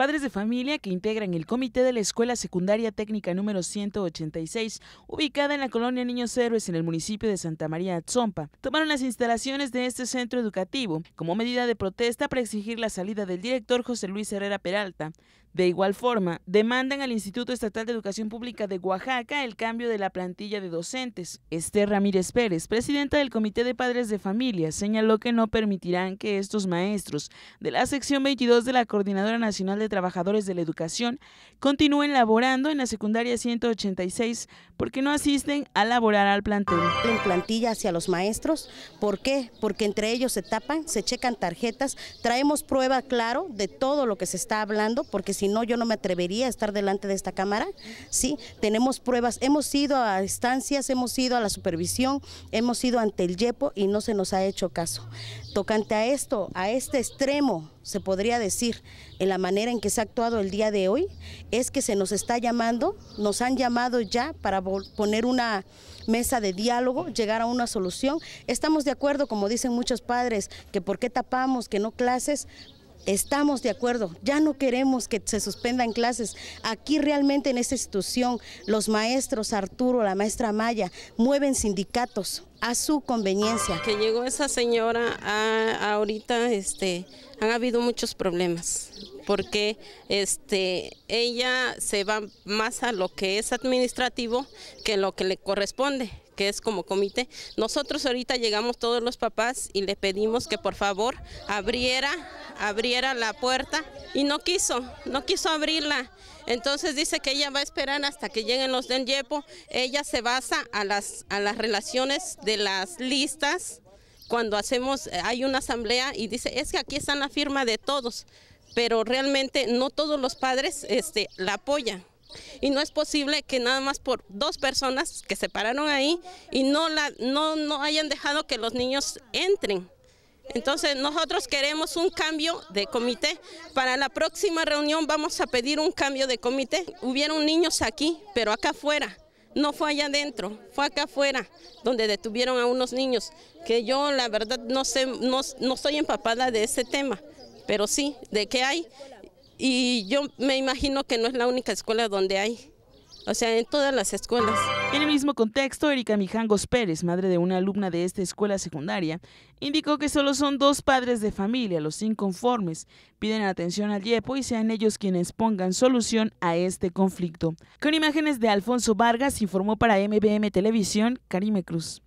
Padres de familia que integran el comité de la Escuela Secundaria Técnica número 186, ubicada en la colonia Niños Héroes en el municipio de Santa María Atzompa, tomaron las instalaciones de este centro educativo como medida de protesta para exigir la salida del director José Luis Herrera Peralta. De igual forma, demandan al Instituto Estatal de Educación Pública de Oaxaca el cambio de la plantilla de docentes. Esther Ramírez Pérez, presidenta del Comité de Padres de Familia, señaló que no permitirán que estos maestros de la sección 22 de la Coordinadora Nacional de Trabajadores de la Educación continúen laborando en la secundaria 186 porque no asisten a laborar al plantel. En plantilla hacia los maestros, ¿por qué? Porque entre ellos se tapan, se checan tarjetas, traemos prueba claro de todo lo que se está hablando porque si no yo no me atrevería a estar delante de esta Cámara, ¿sí? Tenemos pruebas, hemos ido a estancias, hemos ido a la supervisión, hemos ido ante el YEPO y no se nos ha hecho caso. Tocante a esto, a este extremo, se podría decir, en la manera en que se ha actuado el día de hoy, es que se nos está llamando, nos han llamado ya para poner una mesa de diálogo, llegar a una solución. Estamos de acuerdo, como dicen muchos padres, que por qué tapamos, que no clases, Estamos de acuerdo, ya no queremos que se suspendan clases. Aquí realmente en esta institución los maestros Arturo, la maestra Maya, mueven sindicatos a su conveniencia. Que llegó esa señora ahorita, este, han habido muchos problemas porque este, ella se va más a lo que es administrativo que lo que le corresponde, que es como comité. Nosotros ahorita llegamos todos los papás y le pedimos que por favor abriera, abriera la puerta y no quiso, no quiso abrirla. Entonces dice que ella va a esperar hasta que lleguen los del YEPO. Ella se basa a las, a las relaciones de las listas cuando hacemos, eh, hay una asamblea y dice, es que aquí está la firma de todos pero realmente no todos los padres este, la apoyan. Y no es posible que nada más por dos personas que se pararon ahí y no, la, no, hayan dejado que los niños entren. Entonces nosotros queremos un cambio de comité. Para la próxima reunión vamos a pedir un cambio de comité. Hubieron niños aquí, pero acá afuera. No fue allá adentro, fue acá afuera, donde detuvieron a unos niños, que yo la verdad no sé, no estoy empapada de ese tema pero sí, de qué hay. Y yo me imagino que no es la única escuela donde hay, o sea, en todas las escuelas. En el mismo contexto, Erika Mijangos Pérez, madre de una alumna de esta escuela secundaria, indicó que solo son dos padres de familia los inconformes. Piden atención al IEPO y sean ellos quienes pongan solución a este conflicto. Con imágenes de Alfonso Vargas, informó para MBM Televisión, Karime Cruz.